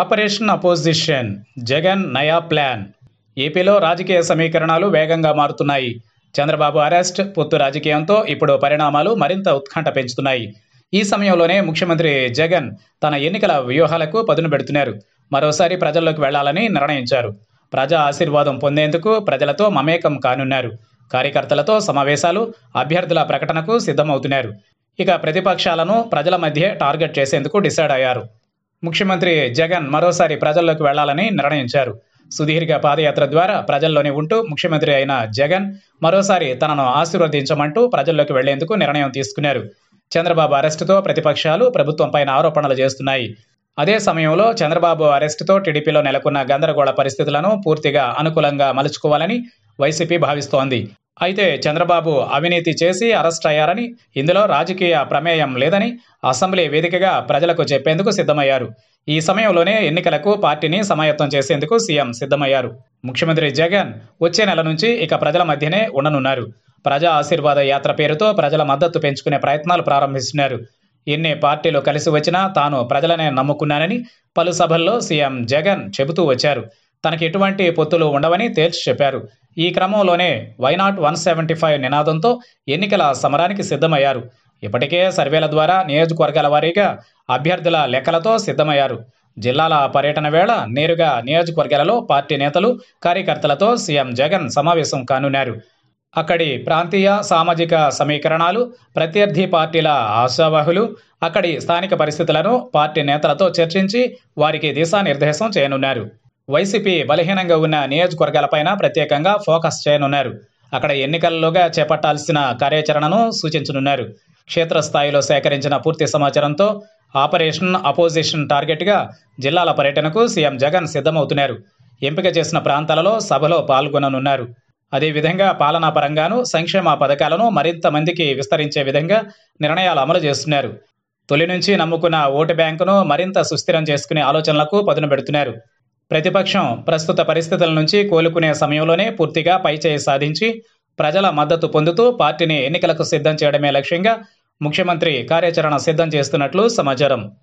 operation opposition Jagan నయా plan ఏపీలో రాజకీయ సమీకరణాలు వేగంగా మారుతున్నాయి చంద్రబాబు అరెస్ట్ పొత్తు రాజకీయంతో ఇప్పుడు పరిణామాలు మరింత ఉత్కంఠ పెంచుతున్నాయి ఈ సమయంలోనే ముఖ్యమంత్రి జగన్ తన ఎన్నికల వ్యూహాలకు పదును పెడుతున్నారు మరోసారి ప్రజల్లోకి వెళ్లాలని నిర్ణయించారు ప్రజా ఆశీర్వాదం పొందేందుకు ప్రజలతో మమేకం కానున్నారు కార్యకర్తలతో సమావేశాలు అభ్యర్థుల ప్రకటనకు సిద్ధమవుతున్నారు ఇక ప్రతిపక్షాలను ప్రజల మధ్య టార్గెట్ చేసేందుకు డిసైడ్ అయ్యారు ముఖ్యమంత్రి జగన్ మరోసారి ప్రజల్లోకి వెళ్లాలని నిర్ణయించారు సుదీర్ఘ పాదయాత్ర ద్వారా ప్రజల్లోనే ఉంటూ ముఖ్యమంత్రి అయిన జగన్ మరోసారి తనను ఆశీర్వదించమంటూ ప్రజల్లోకి వెళ్లేందుకు నిర్ణయం తీసుకున్నారు చంద్రబాబు అరెస్టుతో ప్రతిపక్షాలు ప్రభుత్వంపైన ఆరోపణలు చేస్తున్నాయి అదే సమయంలో చంద్రబాబు అరెస్టుతో టీడీపీలో నెలకొన్న గందరగోళ పరిస్థితులను పూర్తిగా అనుకూలంగా మలుచుకోవాలని వైసీపీ భావిస్తోంది అయితే చంద్రబాబు అవినీతి చేసి అరెస్ట్ అయ్యారని ఇందులో రాజకీయ ప్రమేయం లేదని అసెంబ్లీ వేదికగా ప్రజలకు చెప్పేందుకు సిద్ధమయ్యారు ఈ సమయంలోనే ఎన్నికలకు పార్టీని సమాయత్తం చేసేందుకు సీఎం సిద్ధమయ్యారు ముఖ్యమంత్రి జగన్ వచ్చే నెల నుంచి ఇక ప్రజల మధ్యనే ఉండనున్నారు ప్రజా ఆశీర్వాద యాత్ర పేరుతో ప్రజల మద్దతు పెంచుకునే ప్రయత్నాలు ప్రారంభిస్తున్నారు ఎన్ని పార్టీలు కలిసి వచ్చినా తాను ప్రజలనే నమ్ముకున్నానని పలు సభల్లో సీఎం జగన్ చెబుతూ వచ్చారు తనకి ఎటువంటి పొత్తులు ఉండవని తేల్చి చెప్పారు ఈ క్రమంలోనే వైనాట్ వన్ సెవెంటీ ఫైవ్ నినాదంతో ఎన్నికల సమరానికి సిద్ధమయ్యారు ఇప్పటికే సర్వేల ద్వారా నియోజకవర్గాల వారీగా అభ్యర్థుల లెక్కలతో సిద్ధమయ్యారు జిల్లాల పర్యటన వేళ నేరుగా నియోజకవర్గాలలో పార్టీ నేతలు కార్యకర్తలతో సీఎం జగన్ సమావేశం కానున్నారు అక్కడి ప్రాంతీయ సామాజిక సమీకరణాలు ప్రత్యర్థి పార్టీల ఆశావాహులు అక్కడి స్థానిక పరిస్థితులను పార్టీ నేతలతో చర్చించి వారికి దిశానిర్దేశం చేయనున్నారు వైసీపీ బలహీనంగా ఉన్న నియోజకవర్గాలపైన ప్రత్యేకంగా ఫోకస్ చేయనున్నారు అక్కడ ఎన్నికల్లోగా చేపట్టాల్సిన కార్యాచరణను సూచించనున్నారు క్షేత్రస్థాయిలో సేకరించిన పూర్తి సమాచారంతో ఆపరేషన్ అపోజిషన్ టార్గెట్గా జిల్లాల పర్యటనకు సీఎం జగన్ సిద్ధమవుతున్నారు ఎంపిక చేసిన ప్రాంతాలలో సభలో పాల్గొననున్నారు అదేవిధంగా పాలనా పరంగాను సంక్షేమ పథకాలను మరింత మందికి విస్తరించే విధంగా నిర్ణయాలు అమలు చేస్తున్నారు తొలి నుంచి నమ్ముకున్న ఓటు బ్యాంకును మరింత సుస్థిరం చేసుకునే ఆలోచనలకు పదును పెడుతున్నారు ప్రతిపక్షం ప్రస్తుత పరిస్థితుల నుంచి కోలుకునే సమయంలోనే పూర్తిగా పైచేయి సాధించి ప్రజల మద్దతు పొందుతూ పార్టీని ఎన్నికలకు సిద్ధం చేయడమే లక్ష్యంగా ముఖ్యమంత్రి కార్యాచరణ సిద్ధం చేస్తున్నట్లు సమాచారం